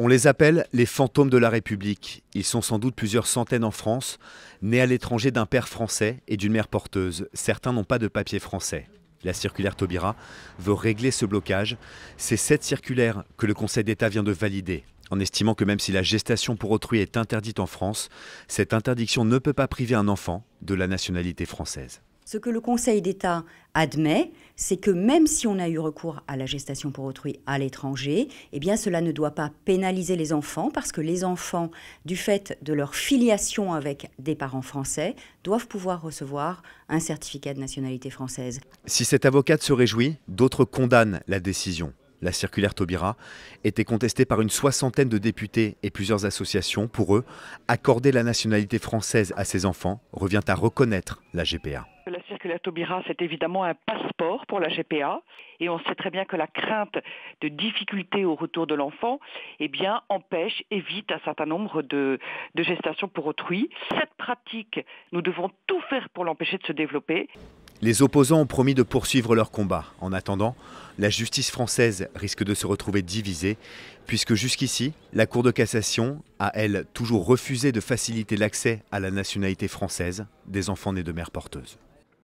On les appelle les fantômes de la République. Ils sont sans doute plusieurs centaines en France, nés à l'étranger d'un père français et d'une mère porteuse. Certains n'ont pas de papier français. La circulaire Taubira veut régler ce blocage. C'est cette circulaire que le Conseil d'État vient de valider, en estimant que même si la gestation pour autrui est interdite en France, cette interdiction ne peut pas priver un enfant de la nationalité française. Ce que le Conseil d'État admet, c'est que même si on a eu recours à la gestation pour autrui à l'étranger, eh bien cela ne doit pas pénaliser les enfants parce que les enfants, du fait de leur filiation avec des parents français, doivent pouvoir recevoir un certificat de nationalité française. Si cette avocate se réjouit, d'autres condamnent la décision. La circulaire Taubira était contestée par une soixantaine de députés et plusieurs associations. Pour eux, accorder la nationalité française à ses enfants revient à reconnaître la GPA la Taubira, c'est évidemment un passeport pour la GPA. Et on sait très bien que la crainte de difficultés au retour de l'enfant, eh bien, empêche, évite un certain nombre de, de gestations pour autrui. Cette pratique, nous devons tout faire pour l'empêcher de se développer. Les opposants ont promis de poursuivre leur combat. En attendant, la justice française risque de se retrouver divisée, puisque jusqu'ici, la Cour de cassation a, elle, toujours refusé de faciliter l'accès à la nationalité française des enfants nés de mères porteuses.